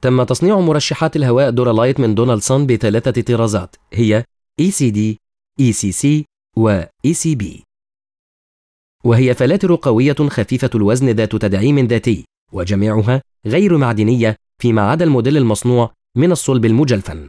تم تصنيع مرشحات الهواء دورالايت من دونالد سان بثلاثة طرازات هي ECD, ECC و ECB وهي فلاتر قوية خفيفة الوزن ذات تدعيم ذاتي وجميعها غير معدنية فيما عدا الموديل المصنوع من الصلب المجلفن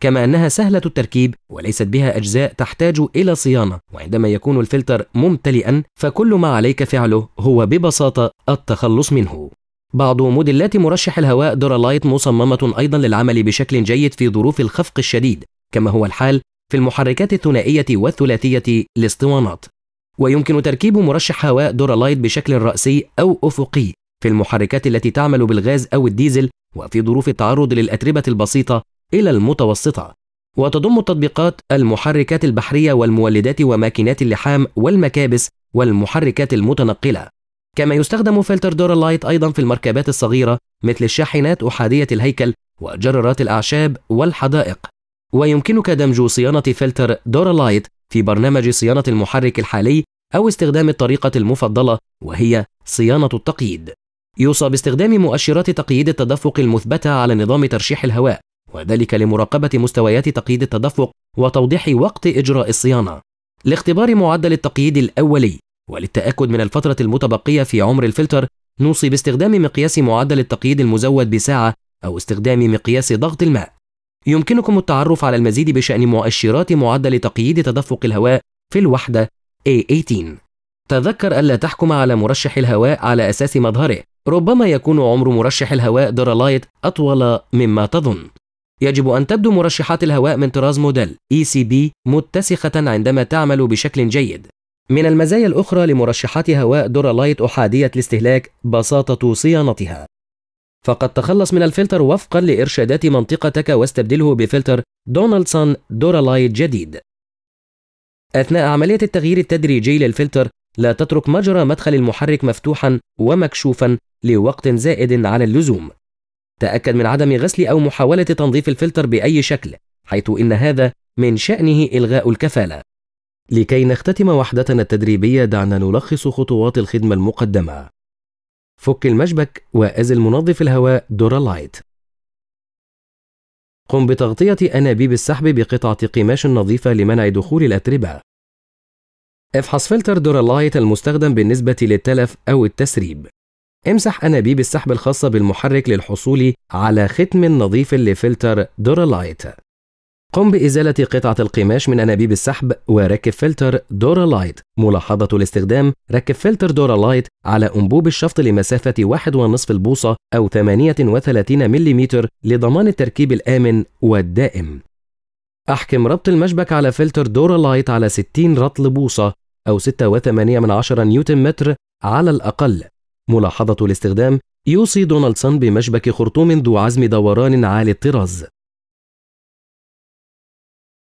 كما أنها سهلة التركيب وليست بها أجزاء تحتاج إلى صيانة وعندما يكون الفلتر ممتلئا فكل ما عليك فعله هو ببساطة التخلص منه بعض موديلات مرشح الهواء درالايت مصممة أيضا للعمل بشكل جيد في ظروف الخفق الشديد كما هو الحال في المحركات الثنائية والثلاثية لاسطوانات ويمكن تركيب مرشح هواء دورالايت بشكل رأسي أو أفقي في المحركات التي تعمل بالغاز أو الديزل وفي ظروف التعرض للأتربة البسيطة إلى المتوسطة وتضم التطبيقات المحركات البحرية والمولدات وماكينات اللحام والمكابس والمحركات المتنقلة كما يستخدم فلتر دورا لايت أيضا في المركبات الصغيرة مثل الشاحنات أحادية الهيكل وجرارات الأعشاب والحدائق ويمكنك دمج صيانة فلتر دورا لايت في برنامج صيانة المحرك الحالي أو استخدام الطريقة المفضلة وهي صيانة التقييد يوصى باستخدام مؤشرات تقييد التدفق المثبتة على نظام ترشيح الهواء وذلك لمراقبة مستويات تقييد التدفق وتوضيح وقت إجراء الصيانة لاختبار معدل التقييد الأولي وللتأكد من الفترة المتبقية في عمر الفلتر نوصي باستخدام مقياس معدل التقييد المزود بساعة أو استخدام مقياس ضغط الماء. يمكنكم التعرف على المزيد بشأن مؤشرات معدل تقييد تدفق الهواء في الوحدة A18. تذكر ألا تحكم على مرشح الهواء على أساس مظهره، ربما يكون عمر مرشح الهواء درالايت أطول مما تظن. يجب أن تبدو مرشحات الهواء من طراز موديل ECB متسخة عندما تعمل بشكل جيد، من المزايا الأخرى لمرشحات هواء دورالايت أحادية الاستهلاك بساطة صيانتها فقد تخلص من الفلتر وفقا لإرشادات منطقتك واستبدله بفلتر دونالدسون دورالايت جديد أثناء عملية التغيير التدريجي للفلتر لا تترك مجرى مدخل المحرك مفتوحا ومكشوفا لوقت زائد على اللزوم تأكد من عدم غسل أو محاولة تنظيف الفلتر بأي شكل حيث إن هذا من شأنه إلغاء الكفالة لكي نختتم وحدتنا التدريبية دعنا نلخص خطوات الخدمة المقدمة. فك المشبك وأزل منظف الهواء دورالايت. قم بتغطية أنابيب السحب بقطعة قماش نظيفة لمنع دخول الأتربة. افحص فلتر دورالايت المستخدم بالنسبة للتلف أو التسريب. امسح أنابيب السحب الخاصة بالمحرك للحصول على ختم نظيف لفلتر دورالايت. قم بإزالة قطعة القماش من أنابيب السحب وركب فلتر دورا لايت ملاحظة الاستخدام ركب فلتر دورا لايت على أنبوب الشفط لمسافة 1.5 البوصة أو 38 ملم لضمان التركيب الآمن والدائم أحكم ربط المشبك على فلتر دورا لايت على 60 رطل بوصة أو 6.8 من عشرة نيوتن متر على الأقل ملاحظة الاستخدام يوصي دونالدسون بمشبك خرطوم ذو عزم دوران عالي الطراز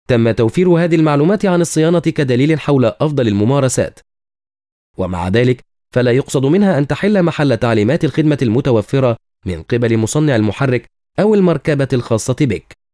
تم توفير هذه المعلومات عن الصيانة كدليل حول أفضل الممارسات ومع ذلك فلا يقصد منها أن تحل محل تعليمات الخدمة المتوفرة من قبل مصنع المحرك أو المركبة الخاصة بك